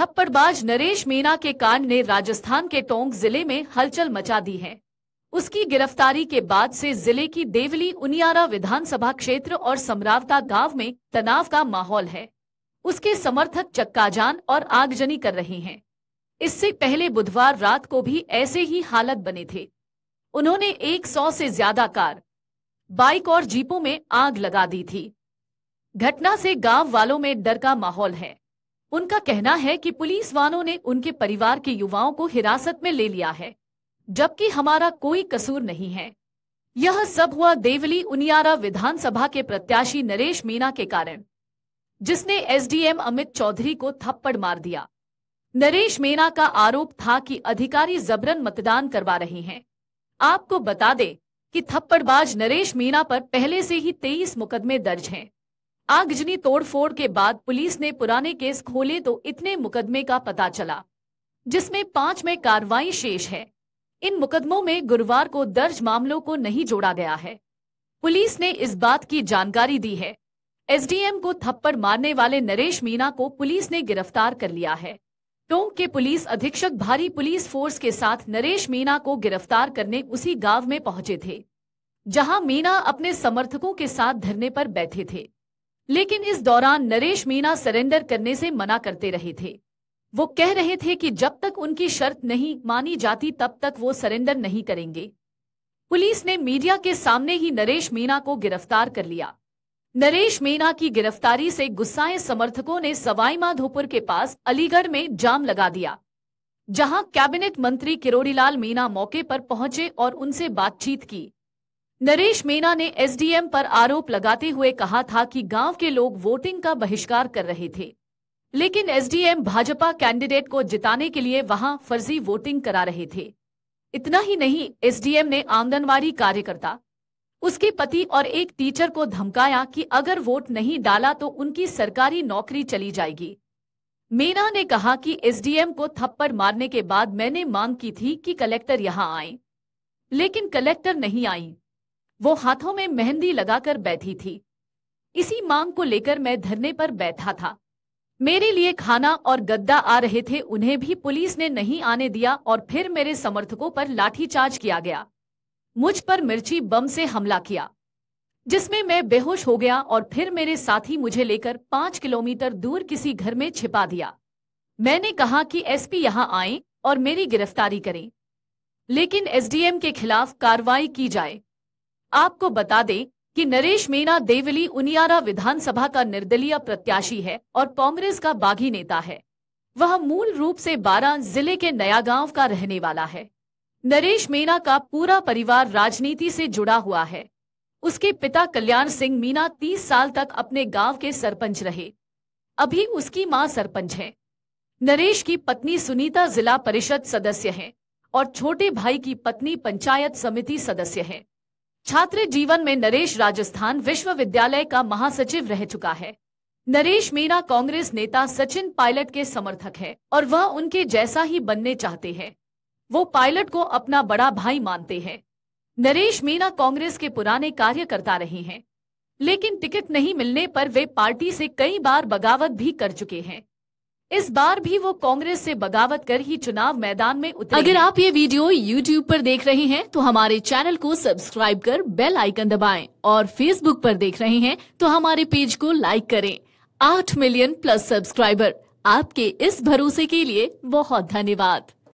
थप्पड़बाज नरेश मीणा के कांड ने राजस्थान के टोंक जिले में हलचल मचा दी है उसकी गिरफ्तारी के बाद से जिले की देवली उनियारा विधानसभा क्षेत्र और समरावता गांव में तनाव का माहौल है उसके समर्थक चक्काजान और आगजनी कर रहे हैं इससे पहले बुधवार रात को भी ऐसे ही हालत बने थे उन्होंने 100 से ज्यादा कार बाइक और जीपों में आग लगा दी थी घटना से गांव वालों में डर का माहौल है उनका कहना है कि पुलिस वालों ने उनके परिवार के युवाओं को हिरासत में ले लिया है जबकि हमारा कोई कसूर नहीं है यह सब हुआ देवली उनियारा विधानसभा के प्रत्याशी नरेश मीना के कारण जिसने एसडीएम अमित चौधरी को थप्पड़ मार दिया नरेश मीणा का आरोप था कि अधिकारी जबरन मतदान करवा रहे हैं आपको बता दे कि थप्पड़बाज नरेश मीणा पर पहले से ही तेईस मुकदमे दर्ज हैं आगजनी तोड़फोड़ के बाद पुलिस ने पुराने केस खोले तो इतने मुकदमे का पता चला जिसमें पांच में कार्रवाई शेष है इन मुकदमों में गुरुवार को दर्ज मामलों को नहीं जोड़ा गया है पुलिस ने इस बात की जानकारी दी है एसडीएम को थप्पड़ मारने वाले नरेश मीना को पुलिस ने गिरफ्तार कर लिया है टोंक के पुलिस अधीक्षक भारी पुलिस फोर्स के साथ नरेश मीना को गिरफ्तार करने उसी गांव में पहुंचे थे जहां मीना अपने समर्थकों के साथ धरने पर बैठे थे लेकिन इस दौरान नरेश मीना सरेंडर करने से मना करते रहे थे वो कह रहे थे कि जब तक उनकी शर्त नहीं मानी जाती तब तक वो सरेंडर नहीं करेंगे पुलिस ने मीडिया के सामने ही नरेश मीना को गिरफ्तार कर लिया नरेश मीना की गिरफ्तारी से गुस्साए समर्थकों ने सवाईमाधोपुर के पास अलीगढ़ में जाम लगा दिया जहां कैबिनेट मंत्री किरोड़ीलाल मीना मौके पर पहुंचे और उनसे बातचीत की नरेश मीणा ने एसडीएम पर आरोप लगाते हुए कहा था कि गांव के लोग वोटिंग का बहिष्कार कर रहे थे लेकिन एसडीएम भाजपा कैंडिडेट को जिताने के लिए वहां फर्जी वोटिंग करा रहे थे इतना ही नहीं एसडीएम ने आंगनवाड़ी कार्यकर्ता उसके पति और एक टीचर को धमकाया कि अगर वोट नहीं डाला तो उनकी सरकारी नौकरी चली जाएगी मीना ने कहा कि एसडीएम को थप्पड़ मारने के बाद मैंने मांग की थी कि कलेक्टर यहां आए लेकिन कलेक्टर नहीं आई वो हाथों में मेहंदी लगाकर बैठी थी इसी मांग को लेकर मैं धरने पर बैठा था मेरे लिए खाना और गद्दा आ रहे थे उन्हें भी पुलिस ने नहीं आने दिया और फिर मेरे समर्थकों पर लाठीचार्ज किया गया मुझ पर मिर्ची बम से हमला किया जिसमें मैं बेहोश हो गया और फिर मेरे साथी मुझे लेकर पांच किलोमीटर दूर किसी घर में छिपा दिया मैंने कहा कि एसपी यहां आए और मेरी गिरफ्तारी करें लेकिन एसडीएम के खिलाफ कार्रवाई की जाए आपको बता दें कि नरेश मीणा देवली उनियारा विधानसभा का निर्दलीय प्रत्याशी है और कांग्रेस का बागी नेता है वह मूल रूप से बारा जिले के नयागांव का रहने वाला है नरेश मीणा का पूरा परिवार राजनीति से जुड़ा हुआ है उसके पिता कल्याण सिंह मीणा तीस साल तक अपने गांव के सरपंच रहे अभी उसकी मां सरपंच है नरेश की पत्नी सुनीता जिला परिषद सदस्य हैं और छोटे भाई की पत्नी पंचायत समिति सदस्य हैं छात्र जीवन में नरेश राजस्थान विश्वविद्यालय का महासचिव रह चुका है नरेश मीणा कांग्रेस नेता सचिन पायलट के समर्थक है और वह उनके जैसा ही बनने चाहते हैं वो पायलट को अपना बड़ा भाई मानते हैं नरेश मीणा कांग्रेस के पुराने कार्यकर्ता रहे हैं लेकिन टिकट नहीं मिलने पर वे पार्टी से कई बार बगावत भी कर चुके हैं इस बार भी वो कांग्रेस से बगावत कर ही चुनाव मैदान में उतरे अगर आप ये वीडियो YouTube पर देख रहे हैं तो हमारे चैनल को सब्सक्राइब कर बेल आइकन दबाएं और Facebook पर देख रहे हैं तो हमारे पेज को लाइक करें आठ मिलियन प्लस सब्सक्राइबर आपके इस भरोसे के लिए बहुत धन्यवाद